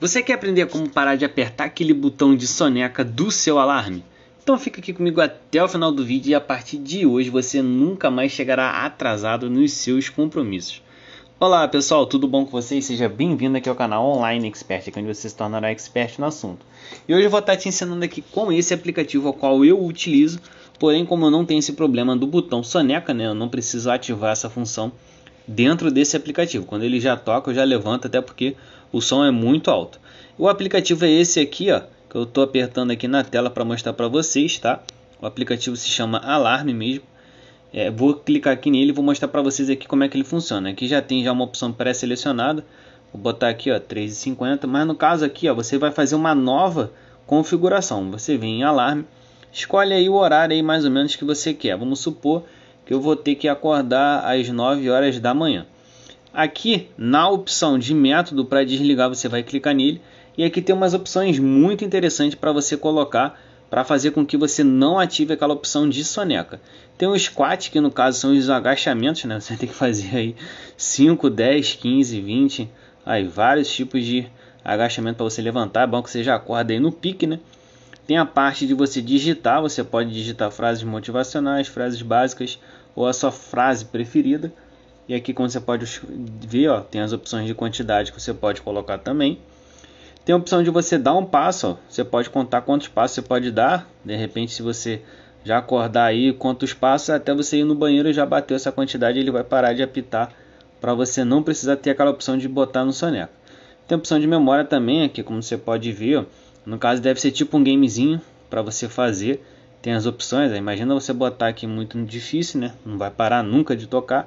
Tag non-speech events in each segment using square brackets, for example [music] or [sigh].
Você quer aprender como parar de apertar aquele botão de soneca do seu alarme? Então fica aqui comigo até o final do vídeo e a partir de hoje você nunca mais chegará atrasado nos seus compromissos. Olá pessoal, tudo bom com vocês? Seja bem-vindo aqui ao canal Online Expert, aqui onde você se tornará expert no assunto. E hoje eu vou estar te ensinando aqui com esse aplicativo ao qual eu utilizo, porém como eu não tenho esse problema do botão soneca, né, eu não preciso ativar essa função, dentro desse aplicativo. Quando ele já toca, eu já levanto, até porque o som é muito alto. O aplicativo é esse aqui, ó, que eu estou apertando aqui na tela para mostrar para vocês, tá? O aplicativo se chama Alarme mesmo. É, vou clicar aqui nele e vou mostrar para vocês aqui como é que ele funciona. Aqui já tem já uma opção pré-selecionada. Vou botar aqui, ó, 3,50. Mas no caso aqui, ó, você vai fazer uma nova configuração. Você vem em Alarme, escolhe aí o horário aí mais ou menos que você quer. Vamos supor que eu vou ter que acordar às 9 horas da manhã. Aqui na opção de método para desligar, você vai clicar nele e aqui tem umas opções muito interessantes para você colocar para fazer com que você não ative aquela opção de soneca. Tem o squat, que no caso são os agachamentos, né? Você [laughs] tem que fazer aí 5, 10, 15, 20, aí vários tipos de agachamento para você levantar, é bom que você já acorda aí no pique, né? Tem a parte de você digitar, você pode digitar frases motivacionais, frases básicas ou a sua frase preferida. E aqui como você pode ver, ó, tem as opções de quantidade que você pode colocar também. Tem a opção de você dar um passo, ó. você pode contar quantos passos você pode dar. De repente, se você já acordar aí, quantos passos até você ir no banheiro e já bateu essa quantidade, ele vai parar de apitar para você não precisar ter aquela opção de botar no soneco. Tem a opção de memória também aqui, como você pode ver, ó no caso, deve ser tipo um gamezinho para você fazer. Tem as opções. Imagina você botar aqui muito difícil, né? Não vai parar nunca de tocar.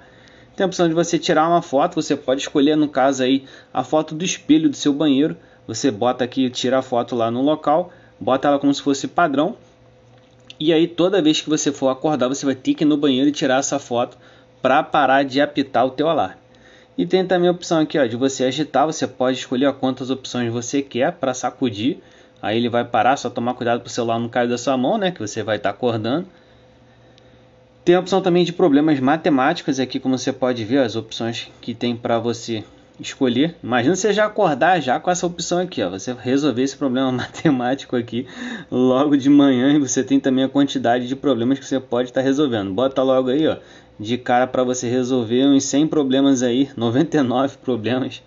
Tem a opção de você tirar uma foto. Você pode escolher, no caso aí, a foto do espelho do seu banheiro. Você bota aqui, tira a foto lá no local, bota ela como se fosse padrão. E aí, toda vez que você for acordar, você vai ter que ir no banheiro e tirar essa foto para parar de apitar o teu alarme. E tem também a opção aqui ó, de você agitar, você pode escolher ó, quantas opções você quer para sacudir. Aí ele vai parar, só tomar cuidado para o celular não cair da sua mão, né? Que você vai estar tá acordando. Tem a opção também de problemas matemáticos aqui, como você pode ver, as opções que tem para você escolher. Imagina você já acordar já com essa opção aqui, ó. Você resolver esse problema [laughs] matemático aqui logo de manhã e você tem também a quantidade de problemas que você pode estar tá resolvendo. Bota logo aí, ó, de cara para você resolver uns 100 problemas aí, 99 [laughs] problemas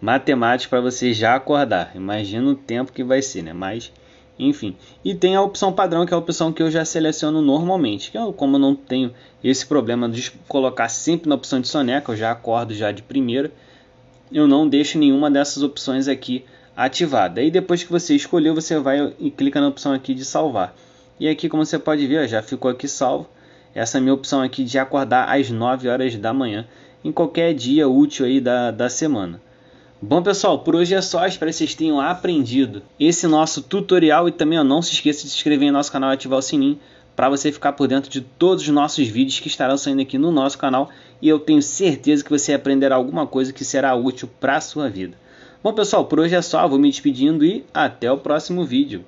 matemática para você já acordar. Imagina o tempo que vai ser, né? Mas, enfim. E tem a opção padrão, que é a opção que eu já seleciono normalmente. Que eu, como eu não tenho esse problema de colocar sempre na opção de soneca, eu já acordo já de primeira. Eu não deixo nenhuma dessas opções aqui ativada. E depois que você escolheu, você vai e clica na opção aqui de salvar. E aqui, como você pode ver, ó, já ficou aqui salvo. Essa é minha opção aqui de acordar às 9 horas da manhã, em qualquer dia útil aí da, da semana. Bom, pessoal, por hoje é só. Espero que vocês tenham aprendido esse nosso tutorial e também não se esqueça de se inscrever em nosso canal e ativar o sininho para você ficar por dentro de todos os nossos vídeos que estarão saindo aqui no nosso canal e eu tenho certeza que você aprenderá alguma coisa que será útil para a sua vida. Bom, pessoal, por hoje é só. Vou me despedindo e até o próximo vídeo.